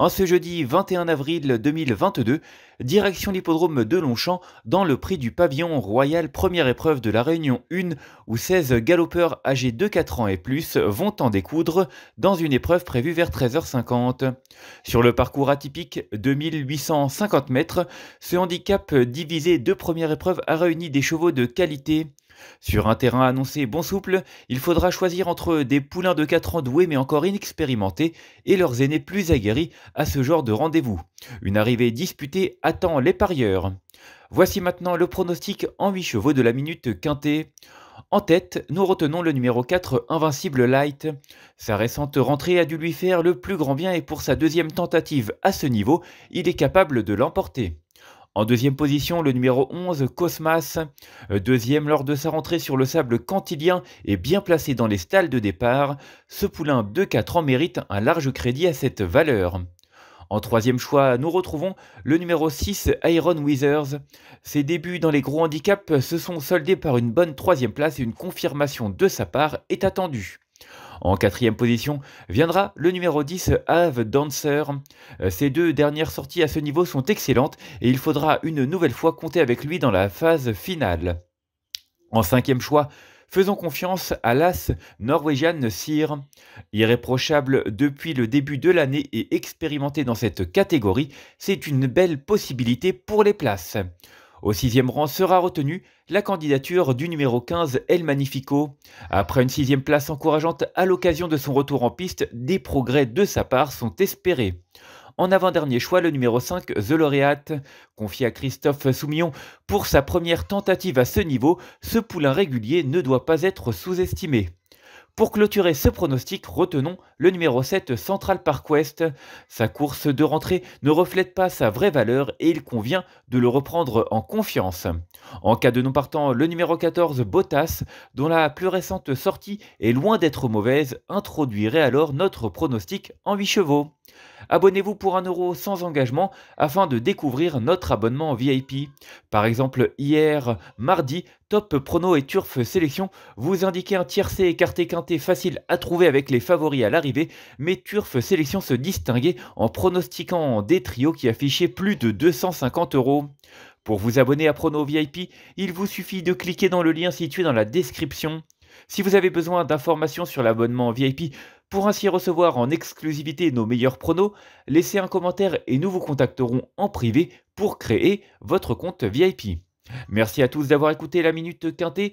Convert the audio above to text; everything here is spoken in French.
En ce jeudi 21 avril 2022, direction l'hippodrome de Longchamp dans le prix du pavillon royal première épreuve de la Réunion 1 où 16 galopeurs âgés de 4 ans et plus vont en découdre dans une épreuve prévue vers 13h50. Sur le parcours atypique de 2850 mètres, ce handicap divisé deux première épreuve a réuni des chevaux de qualité. Sur un terrain annoncé bon souple, il faudra choisir entre des poulains de 4 ans doués mais encore inexpérimentés et leurs aînés plus aguerris à ce genre de rendez-vous. Une arrivée disputée attend les parieurs. Voici maintenant le pronostic en 8 chevaux de la minute quintée. En tête, nous retenons le numéro 4 Invincible Light. Sa récente rentrée a dû lui faire le plus grand bien et pour sa deuxième tentative à ce niveau, il est capable de l'emporter. En deuxième position, le numéro 11, Cosmas. Euh, deuxième lors de sa rentrée sur le sable cantilien et bien placé dans les stalles de départ, ce poulain de 4 ans mérite un large crédit à cette valeur. En troisième choix, nous retrouvons le numéro 6, Iron Withers. Ses débuts dans les gros handicaps se sont soldés par une bonne troisième place et une confirmation de sa part est attendue. En quatrième position viendra le numéro 10 Ave Dancer. Euh, ces deux dernières sorties à ce niveau sont excellentes et il faudra une nouvelle fois compter avec lui dans la phase finale. En cinquième choix, Faisons confiance à l'as Norwegian Sir. Irréprochable depuis le début de l'année et expérimenté dans cette catégorie, c'est une belle possibilité pour les places. Au sixième rang sera retenue la candidature du numéro 15 El Magnifico. Après une sixième place encourageante à l'occasion de son retour en piste, des progrès de sa part sont espérés. En avant-dernier choix, le numéro 5, The Laureate, confié à Christophe Soumillon pour sa première tentative à ce niveau, ce poulain régulier ne doit pas être sous-estimé. Pour clôturer ce pronostic, retenons le numéro 7 Central Park West. Sa course de rentrée ne reflète pas sa vraie valeur et il convient de le reprendre en confiance. En cas de non partant, le numéro 14 Bottas, dont la plus récente sortie est loin d'être mauvaise, introduirait alors notre pronostic en 8 chevaux abonnez-vous pour 1€ sans engagement afin de découvrir notre abonnement VIP. Par exemple, hier, mardi, Top Prono et Turf Sélection vous indiquaient un tiercé écarté quinté facile à trouver avec les favoris à l'arrivée, mais Turf Sélection se distinguait en pronostiquant des trios qui affichaient plus de 250€. Pour vous abonner à Prono VIP, il vous suffit de cliquer dans le lien situé dans la description. Si vous avez besoin d'informations sur l'abonnement VIP pour ainsi recevoir en exclusivité nos meilleurs pronos, laissez un commentaire et nous vous contacterons en privé pour créer votre compte VIP. Merci à tous d'avoir écouté la Minute Quintée.